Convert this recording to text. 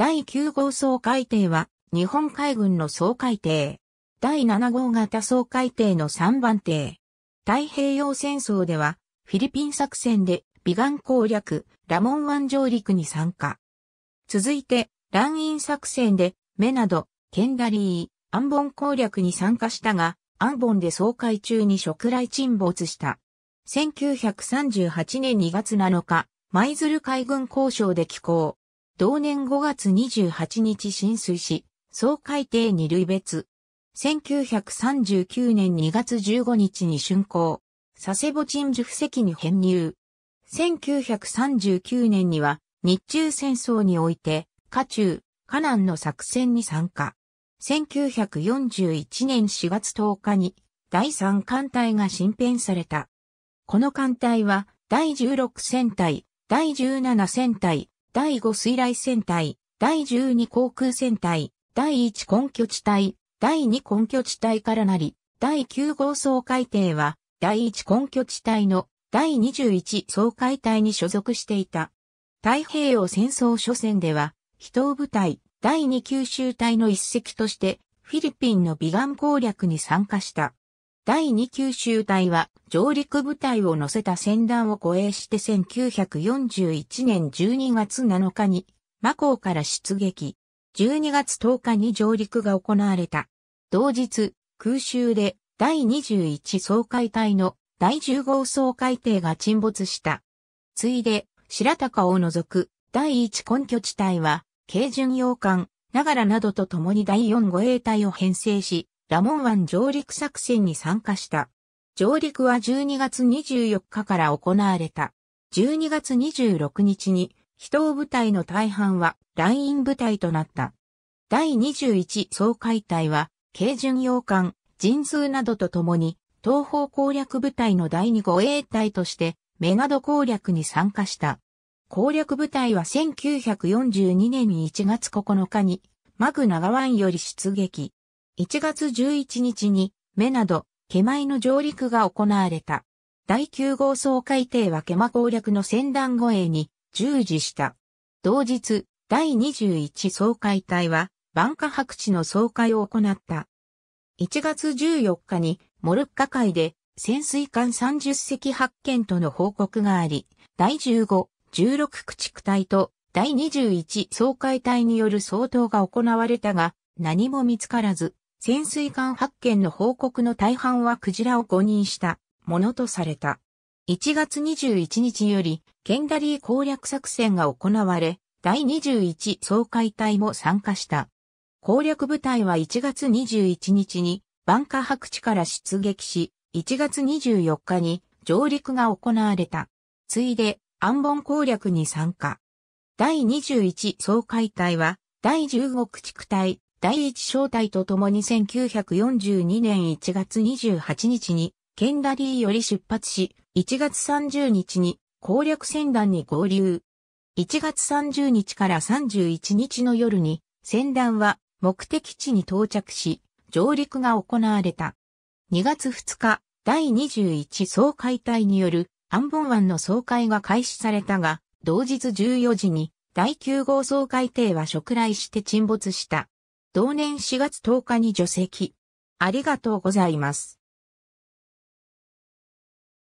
第9号総海艇は日本海軍の総海艇。第7号型総海艇の3番艇。太平洋戦争ではフィリピン作戦で美岸攻略、ラモン湾上陸に参加。続いて、乱印作戦でメナド、ケンダリー、アンボン攻略に参加したが、アンボンで総会中に食雷沈没した。1938年2月7日、舞鶴海軍交渉で寄港。同年5月28日浸水し、総海底に類別。1939年2月15日に竣工。佐世保鎮守布石に編入。1939年には日中戦争において、下中、河南の作戦に参加。1941年4月10日に第3艦隊が新編された。この艦隊は第16戦隊、第17戦隊、第5水雷戦隊、第12航空戦隊、第1根拠地帯、第2根拠地帯からなり、第9号総海艇は、第1根拠地帯の第21総海隊に所属していた。太平洋戦争初戦では、飛東部隊、第2九州隊の一隻として、フィリピンの美顔攻略に参加した。第2九州隊は上陸部隊を乗せた船団を護衛して1941年12月7日にマコーから出撃。12月10日に上陸が行われた。同日、空襲で第21総会隊の第10号総会艇が沈没した。ついで、白鷹を除く第1根拠地隊は、軽巡洋艦、ながらなどと共に第4護衛隊を編成し、ラモン湾上陸作戦に参加した。上陸は12月24日から行われた。12月26日に、非東部隊の大半はライン部隊となった。第21総解体は、軽巡洋艦、人通などと共に、東方攻略部隊の第2護衛隊として、メガド攻略に参加した。攻略部隊は1942年1月9日に、マグナガ湾より出撃。1月11日に、目など、毛前の上陸が行われた。第9号総海艇は毛間攻略の船団護衛に従事した。同日、第21総海隊は、万華白地の総会を行った。1月14日に、モルッカ海で、潜水艦30隻発見との報告があり、第15、16駆逐隊と第21総会隊による相当が行われたが、何も見つからず、潜水艦発見の報告の大半はクジラを誤認したものとされた。1月21日より、ケンダリー攻略作戦が行われ、第21総解隊も参加した。攻略部隊は1月21日に、バンカ白地から出撃し、1月24日に上陸が行われた。ついで、アンボン攻略に参加。第21総解隊は、第15駆逐隊、第一小隊と共に1942年1月28日に、ケンダリーより出発し、1月30日に攻略船団に合流。1月30日から31日の夜に、船団は目的地に到着し、上陸が行われた。2月2日、第21総会隊によるアンボン湾の総会が開始されたが、同日14時に第9号総会艇は食来して沈没した。同年4月10日に除籍。ありがとうございます。